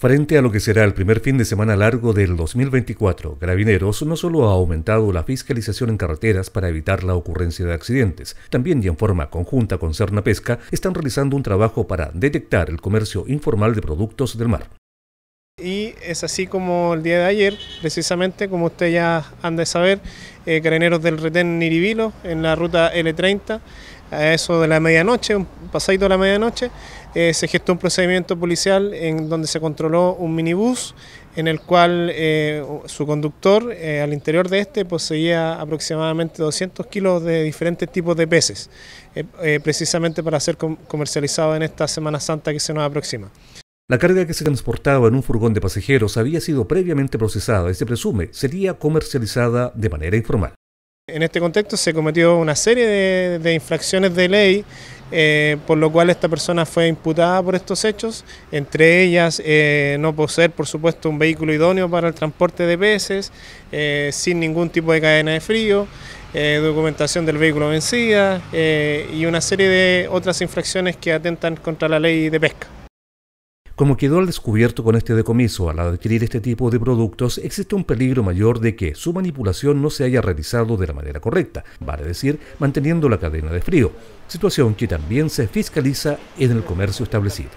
Frente a lo que será el primer fin de semana largo del 2024, Gravineros no solo ha aumentado la fiscalización en carreteras para evitar la ocurrencia de accidentes, también y en forma conjunta con Cerna Pesca están realizando un trabajo para detectar el comercio informal de productos del mar y es así como el día de ayer, precisamente, como ustedes ya han de saber, eh, del Retén Niribilo en la ruta L30, a eso de la medianoche, un pasadito de la medianoche, eh, se gestó un procedimiento policial en donde se controló un minibús en el cual eh, su conductor eh, al interior de este poseía aproximadamente 200 kilos de diferentes tipos de peces, precisamente para ser comercializado en esta Semana Santa que se nos aproxima. La carga que se transportaba en un furgón de pasajeros había sido previamente procesada y se presume sería comercializada de manera informal. En este contexto se cometió una serie de, infracciones de ley, eh, por lo cual esta persona fue imputada por estos hechos, entre ellas eh, no poseer, por supuesto, un vehículo idóneo para el transporte de peces, eh, sin ningún tipo de cadena de frío, documentación del vehículo vencida y una serie de otras infracciones que atentan contra la ley de pesca. Como quedó al descubierto con este decomiso, al adquirir este tipo de productos existe un peligro mayor de que su manipulación no se haya realizado de la manera correcta, vale decir, manteniendo la cadena de frío, situación que también se fiscaliza en el comercio establecido.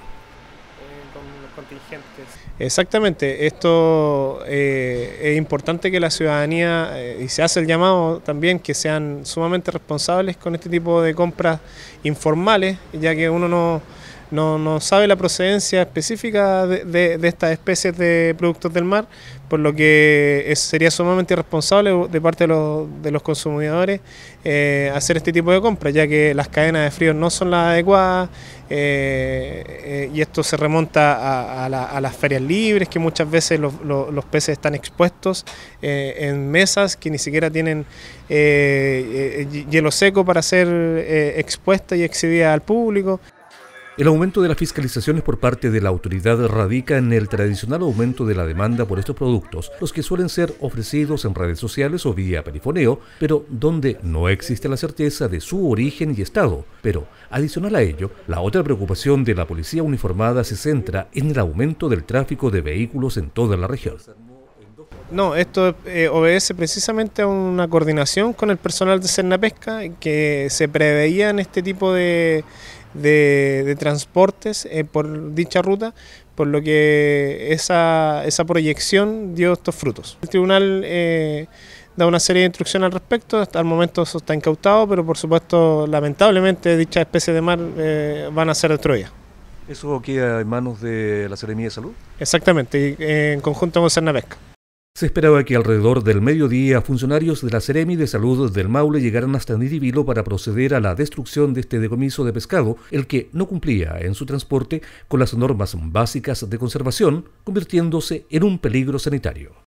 Exactamente, esto eh, es importante que la ciudadanía, eh, y se hace el llamado también, que sean sumamente responsables con este tipo de compras informales, ya que uno no no, no sabe la procedencia específica de, estas especies de productos del mar, por lo que sería sumamente irresponsable de parte de los, consumidores eh, hacer este tipo de compras, ya que las cadenas de frío no son las adecuadas eh, eh, y esto se remonta a, las ferias libres, que muchas veces los, peces están expuestos en mesas que ni siquiera tienen hielo seco para ser expuestas y exhibidas al público. El aumento de las fiscalizaciones por parte de la autoridad radica en el tradicional aumento de la demanda por estos productos, los que suelen ser ofrecidos en redes sociales o vía perifoneo, pero donde no existe la certeza de su origen y estado. Pero, adicional a ello, la otra preocupación de la policía uniformada se centra en el aumento del tráfico de vehículos en toda la región. No, esto eh, obedece precisamente a una coordinación con el personal de Cernapesca que se preveían este tipo de de, transportes eh, por dicha ruta, por lo que esa, esa proyección dio estos frutos. El tribunal eh, da una serie de instrucciones al respecto, hasta el momento eso está incautado, pero por supuesto, lamentablemente, dichas especies de mar eh, van a ser destruidas. ¿Eso queda en manos de la Seremía de Salud? Exactamente, en conjunto con Cernapesca. Se esperaba que alrededor del mediodía funcionarios de la Seremi de Salud del Maule llegaran hasta Nidivilo para proceder a la destrucción de este decomiso de pescado, el que no cumplía en su transporte con las normas básicas de conservación, convirtiéndose en un peligro sanitario.